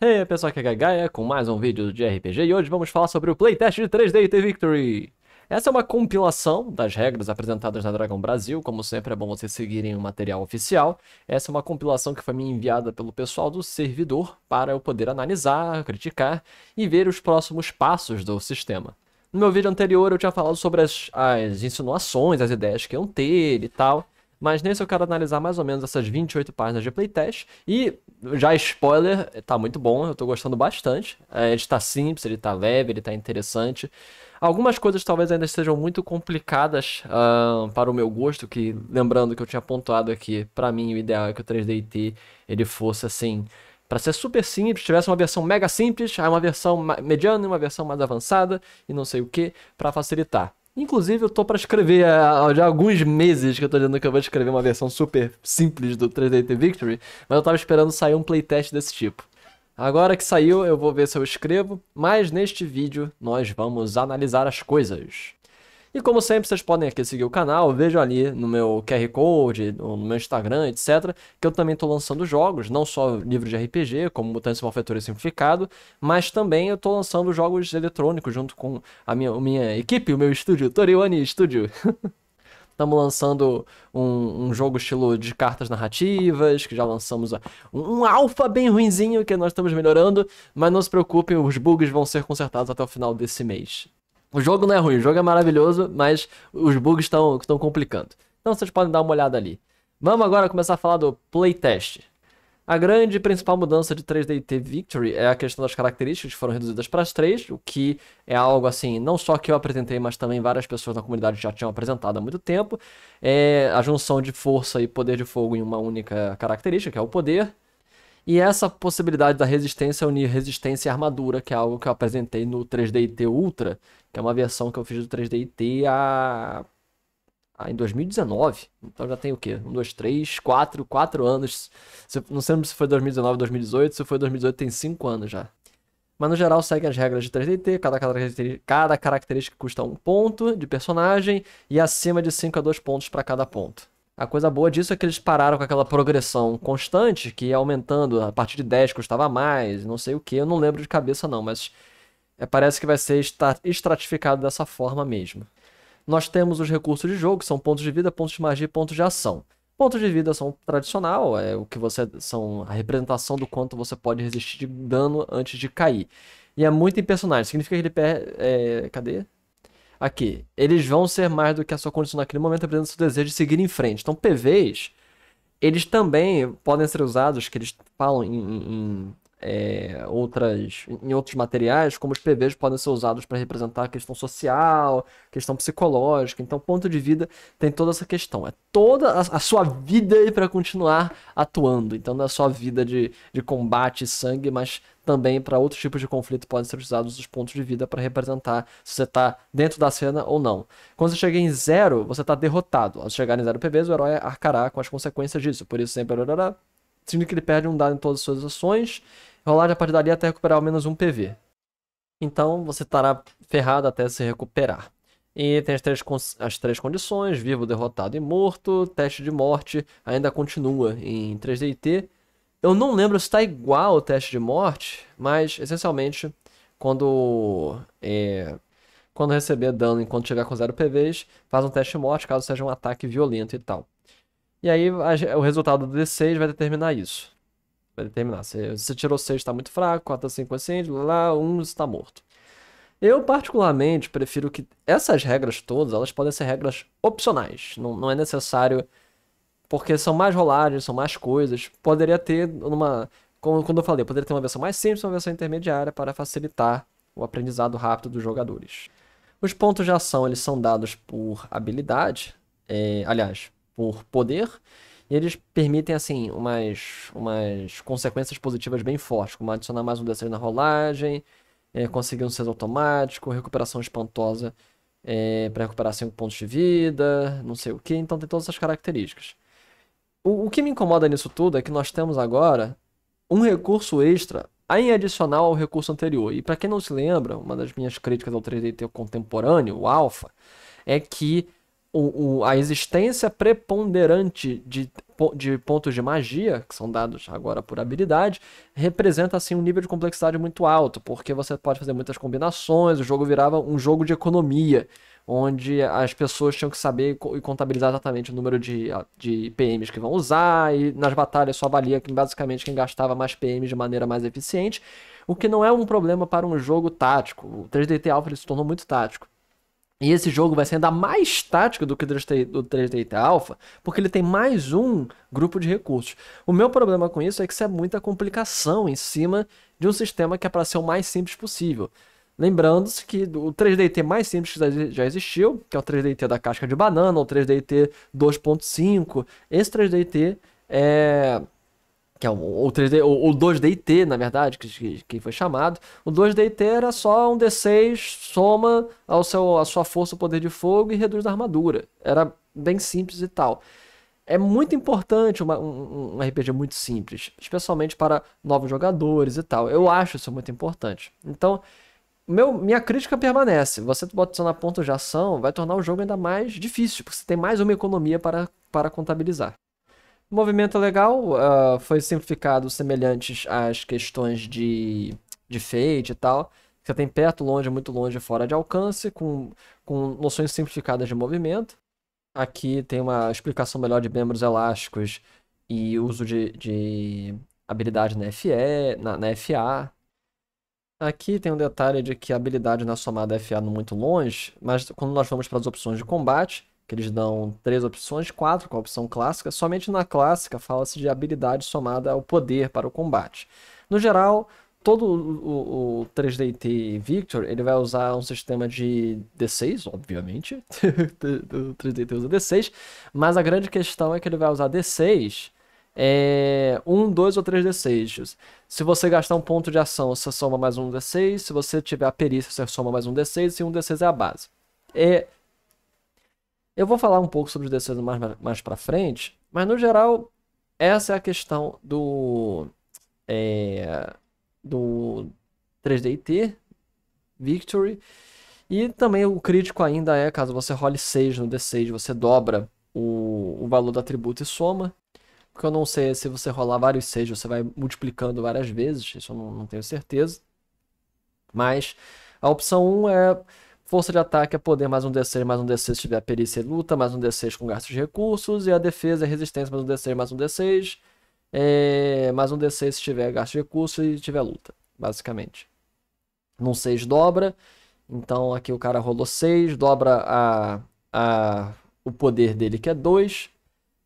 Hey pessoal, aqui é Gaia com mais um vídeo de RPG e hoje vamos falar sobre o playtest de 3D The Victory. Essa é uma compilação das regras apresentadas na Dragon Brasil, como sempre é bom vocês seguirem o material oficial. Essa é uma compilação que foi me enviada pelo pessoal do servidor para eu poder analisar, criticar e ver os próximos passos do sistema. No meu vídeo anterior eu tinha falado sobre as, as insinuações, as ideias que iam ter e tal, mas nesse eu quero analisar mais ou menos essas 28 páginas de playtest. E já spoiler, tá muito bom, eu tô gostando bastante. É, ele tá simples, ele tá leve, ele tá interessante. Algumas coisas talvez ainda sejam muito complicadas uh, para o meu gosto, que lembrando que eu tinha pontuado aqui, para mim o ideal é que o 3DT ele fosse assim, para ser super simples, tivesse uma versão mega simples, aí uma versão mediana e uma versão mais avançada e não sei o que, para facilitar. Inclusive, eu tô para escrever há, é, há alguns meses que eu tô dizendo que eu vou escrever uma versão super simples do 3DT Victory, mas eu tava esperando sair um playtest desse tipo. Agora que saiu, eu vou ver se eu escrevo, mas neste vídeo nós vamos analisar as coisas. E como sempre, vocês podem aqui seguir o canal, vejam ali no meu QR Code, no meu Instagram, etc. Que eu também estou lançando jogos, não só livros de RPG, como Mutantes Malfeitores Simplificado, mas também eu estou lançando jogos eletrônicos junto com a minha, a minha equipe, o meu estúdio, Torione Studio. Estamos lançando um, um, jogo estilo de cartas narrativas, que já lançamos um, um alfa bem ruinzinho que nós estamos melhorando, mas não se preocupem, os bugs vão ser consertados até o final desse mês. O jogo não é ruim, o jogo é maravilhoso, mas os bugs estão complicando. Então vocês podem dar uma olhada ali. Vamos agora começar a falar do playtest. A grande principal mudança de 3DT Victory é a questão das características que foram reduzidas para as três, o que é algo assim, não só que eu apresentei, mas também várias pessoas na comunidade já tinham apresentado há muito tempo. É a junção de força e poder de fogo em uma única característica, que é o poder. E essa possibilidade da resistência unir resistência e armadura, que é algo que eu apresentei no 3DIT Ultra, que é uma versão que eu fiz do 3DIT a... a... em 2019. Então já tem o quê? Um, dois, três, quatro, quatro anos. Não sei se foi 2019, 2018. Se foi 2018, tem cinco anos já. Mas no geral segue as regras de 3DT, cada, cada característica custa um ponto de personagem e acima de 5 a 2 pontos para cada ponto. A coisa boa disso é que eles pararam com aquela progressão constante, que ia aumentando, a partir de 10 custava mais, não sei o que, eu não lembro de cabeça não, mas é, parece que vai ser estratificado dessa forma mesmo. Nós temos os recursos de jogo, que são pontos de vida, pontos de magia e pontos de ação. Pontos de vida são tradicional, é o que você são a representação do quanto você pode resistir de dano antes de cair. E é muito em personagens significa que ele perde. É, cadê? aqui, eles vão ser mais do que a sua condição naquele momento, apresentando seu desejo de seguir em frente. Então, PVs, eles também podem ser usados, que eles falam em, em, é, outras, em outros materiais, como os PVs podem ser usados para representar a questão social, questão psicológica. Então, ponto de vida tem toda essa questão. É toda a, a sua vida aí para continuar atuando. Então, não é só a vida de, de combate e sangue, mas também para outros tipos de conflito podem ser usados os pontos de vida para representar se você está dentro da cena ou não. Quando você chega em zero, você está derrotado. Ao chegar em zero PVs, o herói arcará com as consequências disso. Por isso, sempre significa que ele perde um dado em todas as suas ações, rolar a partir dali até recuperar ao menos um PV. Então você estará ferrado até se recuperar. E tem as três, as três condições: vivo, derrotado e morto. Teste de morte ainda continua em 3DT. Eu não lembro se está igual o teste de morte, mas essencialmente quando é, quando receber dano enquanto estiver com zero PVs, faz um teste de morte caso seja um ataque violento e tal. E aí a, o resultado do D6 vai determinar isso. Vai determinar. Se você tirou 6, está muito fraco, 4 é inconsciente, lá, 1 está morto. Eu, particularmente, prefiro que essas regras todas, elas podem ser regras opcionais. Não, não é necessário, porque são mais rolagens, são mais coisas. Poderia ter numa... Como quando eu falei, poderia ter uma versão mais simples, uma versão intermediária para facilitar o aprendizado rápido dos jogadores. Os pontos de ação, eles são dados por habilidade. É, aliás, por poder, eles permitem, assim, umas, umas consequências positivas bem fortes, como adicionar mais um D6 na rolagem, é, conseguir um 6 automático, recuperação espantosa é, para recuperar 5 pontos de vida, não sei o que, então tem todas essas características. O, o que me incomoda nisso tudo é que nós temos agora um recurso extra em adicional ao recurso anterior. E para quem não se lembra, uma das minhas críticas ao 3DT contemporâneo, o Alpha, é que o, o, a existência preponderante de, de pontos de magia, que são dados agora por habilidade, representa assim um nível de complexidade muito alto, porque você pode fazer muitas combinações, o jogo virava um jogo de economia, onde as pessoas tinham que saber e contabilizar exatamente o número de, de PMs que vão usar, e nas batalhas só valia que, basicamente quem gastava mais PMs de maneira mais eficiente, o que não é um problema para um jogo tático. O 3DT Alpha se tornou muito tático. E esse jogo vai ser ainda mais tático do que o 3D Alpha, porque ele tem mais um grupo de recursos. O meu problema com isso é que isso é muita complicação em cima de um sistema que é para ser o mais simples possível. Lembrando-se que o 3DT mais simples que já existiu, que é o 3DT da casca de banana, o 3DT 2.5, esse 3DT é que é o, o 3D, o, o 2DIT, na verdade, que, que foi chamado. O 2DIT era só um D6 soma ao seu, a sua força, o poder de fogo e reduz a armadura. Era bem simples e tal. É muito importante uma, um, um, RPG muito simples, especialmente para novos jogadores e tal. Eu acho isso muito importante. Então, meu, minha crítica permanece. Você botando a ponta de ação vai tornar o jogo ainda mais difícil, porque você tem mais uma economia para, para contabilizar movimento legal uh, foi simplificado semelhantes às questões de, de fade e tal. Você tem perto, longe, muito longe, fora de alcance, com, com noções simplificadas de movimento. Aqui tem uma explicação melhor de membros elásticos e uso de, de habilidade na FE, na, na FA, Aqui tem um detalhe de que a habilidade na somada FA não é muito longe, mas quando nós vamos para as opções de combate, que eles dão três opções, quatro com a opção clássica. Somente na clássica fala-se de habilidade somada ao poder para o combate. No geral, todo o, o 3DT Victor ele vai usar um sistema de D6, obviamente. o 3DT usa D6, mas a grande questão é que ele vai usar D6 é, dois ou três D6. Se você gastar um ponto de ação, você soma mais um D6. Se você tiver a perícia, você soma mais um D6. E um D6 é a base. É eu vou falar um pouco sobre os desejos mais, mais para frente, mas no geral, essa é a questão do. É, do 3DT, Victory. E também o crítico ainda é, caso você role 6 no D6, você dobra o, o valor do atributo e soma. Porque eu não sei se você rolar vários 6, você vai multiplicando várias vezes, isso eu não, não tenho certeza. Mas a opção 1 é Força de ataque é poder mais um D6, mais um D6 se tiver perícia e luta, mais um D6 com gastos de recursos. E a defesa é resistência, mais um D6, mais um D6. É, mais um D6 se tiver gasto de recursos e tiver luta, basicamente. Num 6 dobra. Então aqui o cara rolou 6, dobra a, a, o poder dele que é 2.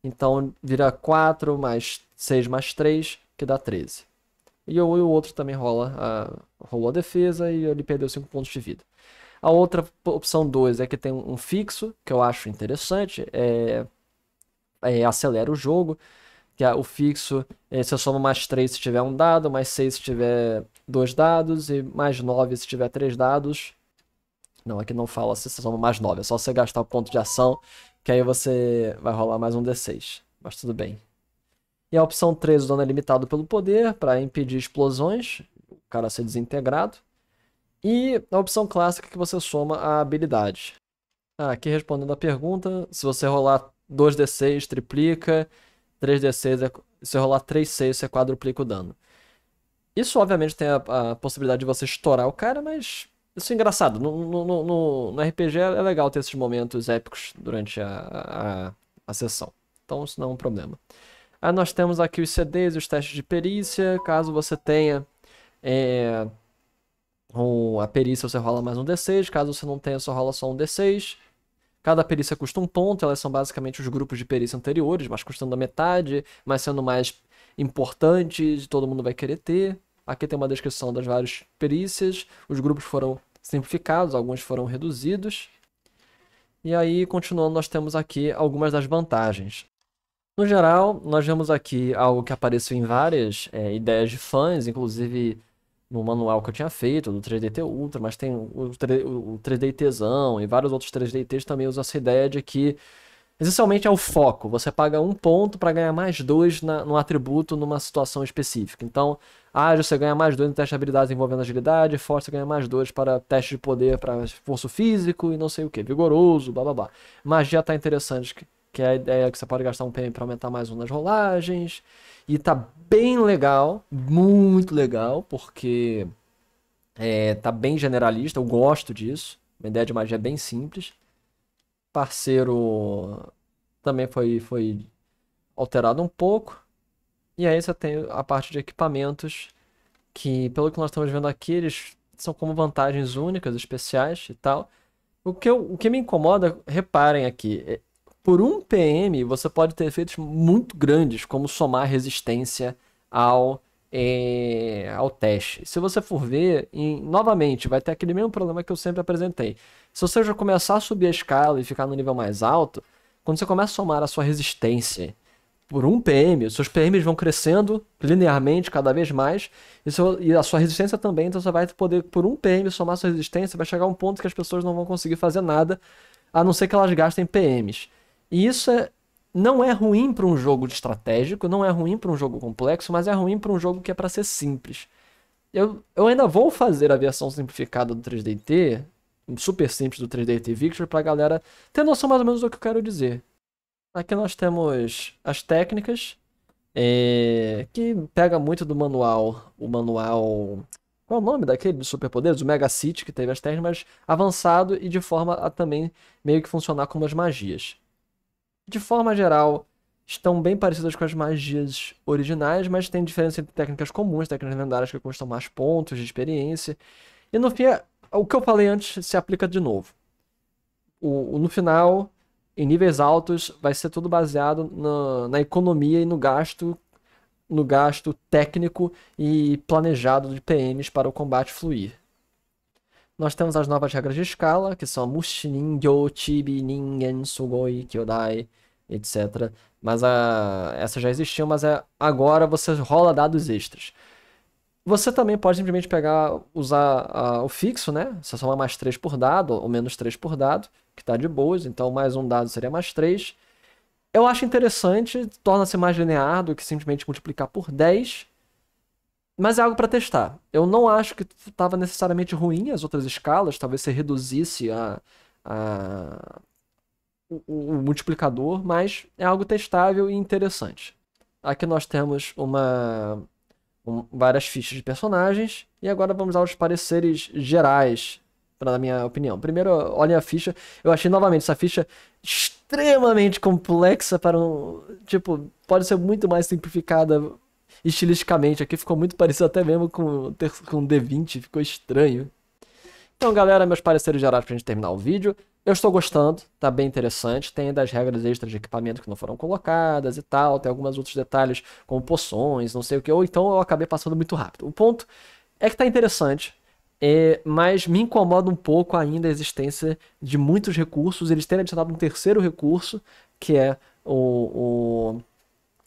Então vira 4 mais 6 mais 3, que dá 13. E o, e o outro também rola a, rolou a defesa e ele perdeu 5 pontos de vida. A outra opção 2 é que tem um fixo, que eu acho interessante, é, é acelera o jogo, que é o fixo, é, você soma mais 3 se tiver um dado, mais 6 se tiver dois dados, e mais 9 se tiver três dados. Não, aqui não fala se você soma mais 9, é só você gastar o ponto de ação, que aí você vai rolar mais um D6, mas tudo bem. E a opção 3, o dano é limitado pelo poder, para impedir explosões, o cara ser desintegrado. E a opção clássica que você soma a habilidade. Ah, aqui respondendo a pergunta, se você rolar 2d6, triplica, 3d6, é... se rolar 3d6, você é quadruplica o dano. Isso, obviamente, tem a, a, possibilidade de você estourar o cara, mas isso é engraçado. No, no, no, no RPG é, é legal ter esses momentos épicos durante a, a, a, sessão. Então, isso não é um problema. Aí ah, nós temos aqui os CDs e os testes de perícia. Caso você tenha é, com a perícia você rola mais um D6, caso você não tenha, você rola só um D6. Cada perícia custa um ponto, elas são basicamente os grupos de perícia anteriores, mas custando a metade, mas sendo mais importantes, todo mundo vai querer ter. Aqui tem uma descrição das várias perícias, os grupos foram simplificados, alguns foram reduzidos. E aí, continuando, nós temos aqui algumas das vantagens. No geral, nós vemos aqui algo que apareceu em várias é, ideias de fãs, inclusive no manual que eu tinha feito, do 3DT Ultra, mas tem o, 3, o 3DTzão e vários outros 3DTs também usam essa ideia de que essencialmente é o foco. Você paga um ponto para ganhar mais dois na, no atributo numa situação específica. Então, ágil você ganha mais dois no teste de habilidades envolvendo agilidade, força você ganha mais dois para teste de poder para esforço físico e não sei o que, vigoroso, blá blá blá. Magia tá interessante que é a ideia que você pode gastar um PM para aumentar mais um nas rolagens. E tá bem legal, muito legal, porque é, tá bem generalista, eu gosto disso. Uma ideia de magia é bem simples. Parceiro também foi, foi alterado um pouco. E aí você tem a parte de equipamentos, que pelo que nós estamos vendo aqui, eles são como vantagens únicas, especiais e tal. O que, eu, o que me incomoda, reparem aqui, é, por um PM, você pode ter efeitos muito grandes, como somar resistência ao, é, ao teste. Se você for ver, em, novamente, vai ter aquele mesmo problema que eu sempre apresentei. Se você já começar a subir a escala e ficar no nível mais alto, quando você começa a somar a sua resistência por um PM, seus PMs vão crescendo linearmente cada vez mais, e, seu, e, a sua resistência também, então você vai poder, por um PM, somar sua resistência, vai chegar a um ponto que as pessoas não vão conseguir fazer nada, a não ser que elas gastem PMs. E isso é, não é ruim para um jogo estratégico, não é ruim para um jogo complexo, mas é ruim para um jogo que é para ser simples. Eu, eu ainda vou fazer a versão simplificada do 3DT, super simples do 3DT Victor, para a galera ter noção mais ou menos do que eu quero dizer. Aqui nós temos as técnicas, é, que pega muito do manual, o manual qual é o nome daquele Super superpoderes? O Mega City, que teve as técnicas, avançado e de forma a também meio que funcionar como as magias de forma geral, estão bem parecidas com as magias originais, mas tem diferença entre técnicas comuns, técnicas lendárias que custam mais pontos de experiência. E no fim, é, o que eu falei antes se aplica de novo. O, no final, em níveis altos, vai ser tudo baseado na, na economia e no gasto no gasto técnico e planejado de PMs para o combate fluir. Nós temos as novas regras de escala, que são Mushin, Gyo, Chibi, Ningen, Sugoi, Kyodai, etc. Mas a, essa já existia mas é, agora você rola dados extras. Você também pode simplesmente pegar, usar a, o fixo, né? Você soma mais 3 por dado, ou menos 3 por dado, que está de boas, então mais um dado seria mais 3. Eu acho interessante, torna-se mais linear do que simplesmente multiplicar por 10, mas é algo para testar. Eu não acho que estava necessariamente ruim as outras escalas, talvez se reduzisse a, a, o, o multiplicador, mas é algo testável e interessante. Aqui nós temos uma um, várias fichas de personagens e agora vamos aos pareceres gerais, para minha opinião. Primeiro, olhem a ficha. Eu achei novamente essa ficha extremamente complexa para um, tipo, pode ser muito mais simplificada estilisticamente. Aqui ficou muito parecido até mesmo com com D20, ficou estranho. Então, galera, meus pareceres gerais para a gente terminar o vídeo. Eu estou gostando, tá bem interessante. Tem das regras extras de equipamento que não foram colocadas e tal. Tem alguns outros detalhes, como poções, não sei o que. Ou então eu acabei passando muito rápido. O ponto é que tá interessante, é, mas me incomoda um pouco ainda a existência de muitos recursos. Eles têm adicionado um terceiro recurso, que é o, o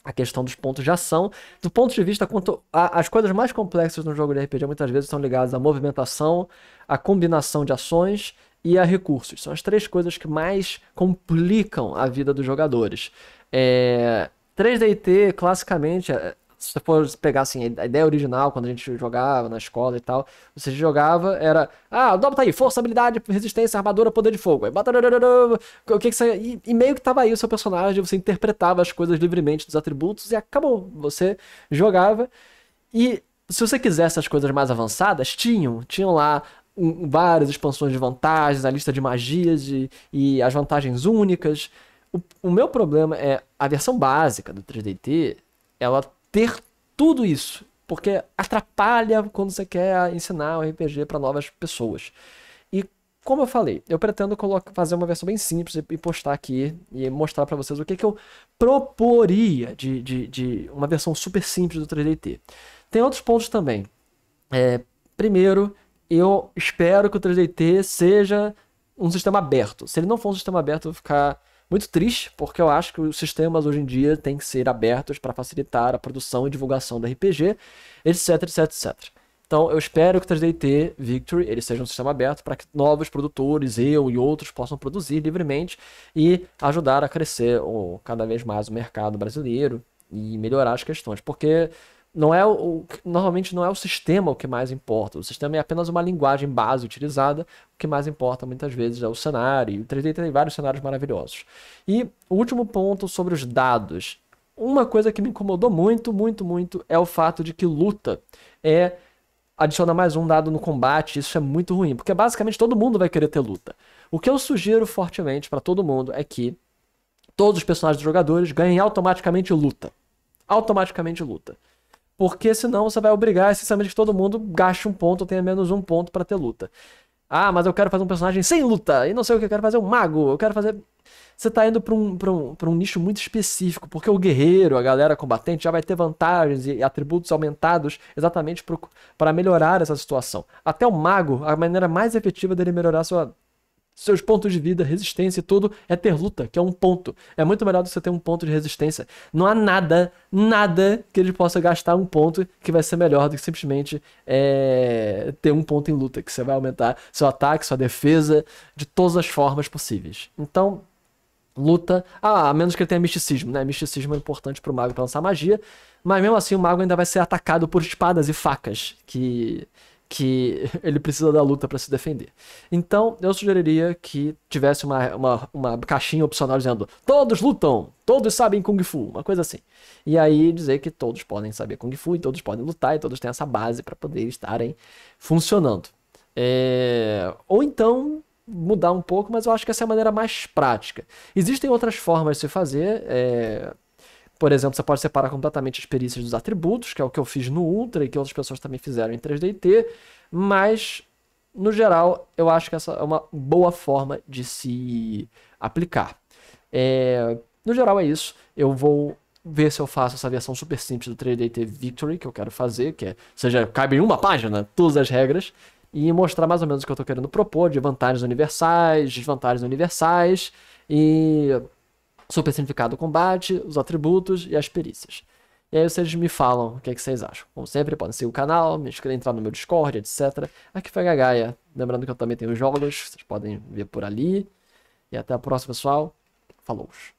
a questão dos pontos de ação. Do ponto de vista, quanto a, as coisas mais complexas no jogo de RPG muitas vezes são ligadas à movimentação, à combinação de ações e a recursos. São as três coisas que mais complicam a vida dos jogadores. É... 3DT, classicamente, é, se você for pegar assim, a ideia original, quando a gente jogava na escola e tal, você jogava, era, ah, tá aí, força, habilidade, resistência, armadura, poder de fogo. o que que você, e, meio que tava aí o seu personagem, você interpretava as coisas livremente dos atributos e acabou, você jogava. E se você quisesse as coisas mais avançadas, tinham, tinham lá várias expansões de vantagens, a lista de magias e, e as vantagens únicas. O, o, meu problema é a versão básica do 3DT, ela ter tudo isso, porque atrapalha quando você quer ensinar o RPG para novas pessoas. E como eu falei, eu pretendo colocar, fazer uma versão bem simples e, e postar aqui e mostrar para vocês o que, que eu proporia de, de, de, uma versão super simples do 3DT. Tem outros pontos também. É, primeiro, eu espero que o 3DT seja um sistema aberto. Se ele não for um sistema aberto, eu vou ficar muito triste, porque eu acho que os sistemas hoje em dia têm que ser abertos para facilitar a produção e divulgação do RPG, etc, etc, etc. Então, eu espero que o 3DT Victory ele seja um sistema aberto para que novos produtores, eu e outros, possam produzir livremente e ajudar a crescer ou, cada vez mais o mercado brasileiro e melhorar as questões. Porque não é o, normalmente não é o sistema o que mais importa. O sistema é apenas uma linguagem base utilizada. O que mais importa muitas vezes é o cenário. E o 3D tem vários cenários maravilhosos. E o último ponto sobre os dados. Uma coisa que me incomodou muito, muito, muito é o fato de que luta é adiciona mais um dado no combate. Isso é muito ruim, porque basicamente todo mundo vai querer ter luta. O que eu sugiro fortemente para todo mundo é que todos os personagens dos jogadores ganhem automaticamente luta. Automaticamente luta porque senão você vai obrigar essencialmente que todo mundo gaste um ponto ou tenha menos um ponto para ter luta. Ah, mas eu quero fazer um personagem sem luta, e não sei o que eu quero fazer, um mago, eu quero fazer. Você tá indo pra um, pra, um, pra um nicho muito específico, porque o guerreiro, a galera combatente, já vai ter vantagens e atributos aumentados exatamente para melhorar essa situação. Até o mago, a maneira mais efetiva dele melhorar sua, seus pontos de vida, resistência e tudo é ter luta, que é um ponto. É muito melhor do que você ter um ponto de resistência. Não há nada, nada que ele possa gastar um ponto que vai ser melhor do que simplesmente é, ter um ponto em luta, que você vai aumentar seu ataque, sua defesa, de todas as formas possíveis. Então, luta. Ah, a menos que ele tenha misticismo, né? Misticismo é importante pro mago pra lançar magia. Mas mesmo assim, o mago ainda vai ser atacado por espadas e facas, que que ele precisa da luta para se defender. Então, eu sugeriria que tivesse uma, uma, uma, caixinha opcional dizendo: todos lutam, todos sabem Kung Fu, uma coisa assim. E aí dizer que todos podem saber Kung Fu e todos podem lutar e todos têm essa base para poder estarem funcionando. É... Ou então mudar um pouco, mas eu acho que essa é a maneira mais prática. Existem outras formas de se fazer. É por exemplo, você pode separar completamente as perícias dos atributos, que é o que eu fiz no Ultra e que outras pessoas também fizeram em 3DT, mas no geral, eu acho que essa é uma boa forma de se aplicar. É, no geral é isso. Eu vou ver se eu faço essa versão super simples do 3DT Victory que eu quero fazer, que é, ou seja, cabe em uma página todas as regras e mostrar mais ou menos o que eu estou querendo propor de vantagens universais, desvantagens universais e super significado do combate, os atributos e as perícias. E aí vocês me falam o que, é que vocês acham. Como sempre, podem seguir o canal, me inscrever, entrar no meu Discord, etc. Aqui foi a Gaia. Lembrando que eu também tenho jogos, vocês podem ver por ali. E até a próxima, pessoal. Falou!